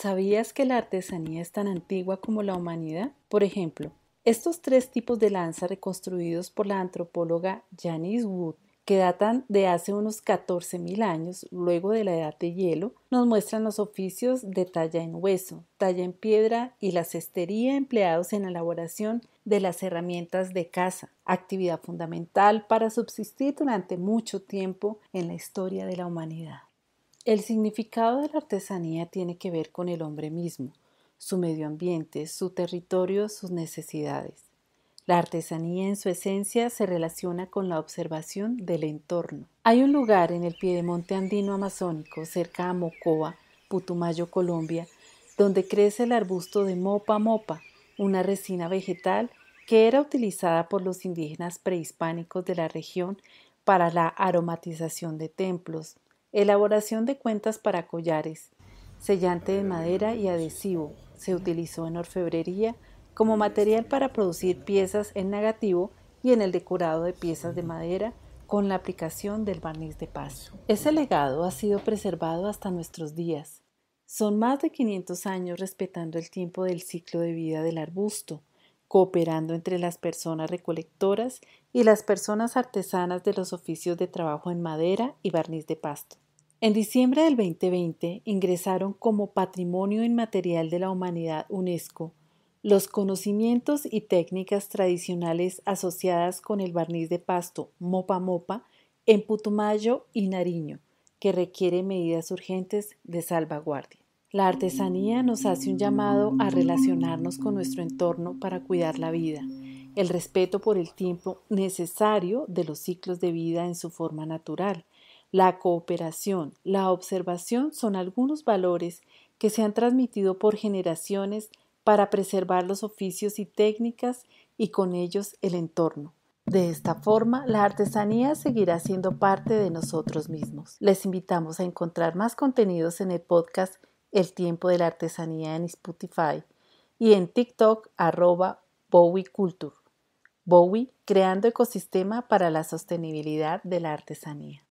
¿Sabías que la artesanía es tan antigua como la humanidad? Por ejemplo, estos tres tipos de lanza reconstruidos por la antropóloga Janice Wood, que datan de hace unos 14.000 años, luego de la edad de hielo, nos muestran los oficios de talla en hueso, talla en piedra y la cestería empleados en la elaboración de las herramientas de caza, actividad fundamental para subsistir durante mucho tiempo en la historia de la humanidad. El significado de la artesanía tiene que ver con el hombre mismo, su medio ambiente, su territorio, sus necesidades. La artesanía en su esencia se relaciona con la observación del entorno. Hay un lugar en el piedemonte andino amazónico, cerca a Mocoa, Putumayo, Colombia, donde crece el arbusto de mopa mopa, una resina vegetal que era utilizada por los indígenas prehispánicos de la región para la aromatización de templos, Elaboración de cuentas para collares, sellante de madera y adhesivo. Se utilizó en orfebrería como material para producir piezas en negativo y en el decorado de piezas de madera con la aplicación del barniz de pasto. Ese legado ha sido preservado hasta nuestros días. Son más de 500 años respetando el tiempo del ciclo de vida del arbusto, cooperando entre las personas recolectoras y las personas artesanas de los oficios de trabajo en madera y barniz de pasto. En diciembre del 2020 ingresaron como Patrimonio Inmaterial de la Humanidad UNESCO los conocimientos y técnicas tradicionales asociadas con el barniz de pasto Mopa Mopa en Putumayo y Nariño, que requiere medidas urgentes de salvaguardia. La artesanía nos hace un llamado a relacionarnos con nuestro entorno para cuidar la vida, el respeto por el tiempo necesario de los ciclos de vida en su forma natural, la cooperación, la observación son algunos valores que se han transmitido por generaciones para preservar los oficios y técnicas y con ellos el entorno. De esta forma, la artesanía seguirá siendo parte de nosotros mismos. Les invitamos a encontrar más contenidos en el podcast El tiempo de la artesanía en Spotify y en TikTok arroba Bowie Culture. Bowie, creando ecosistema para la sostenibilidad de la artesanía.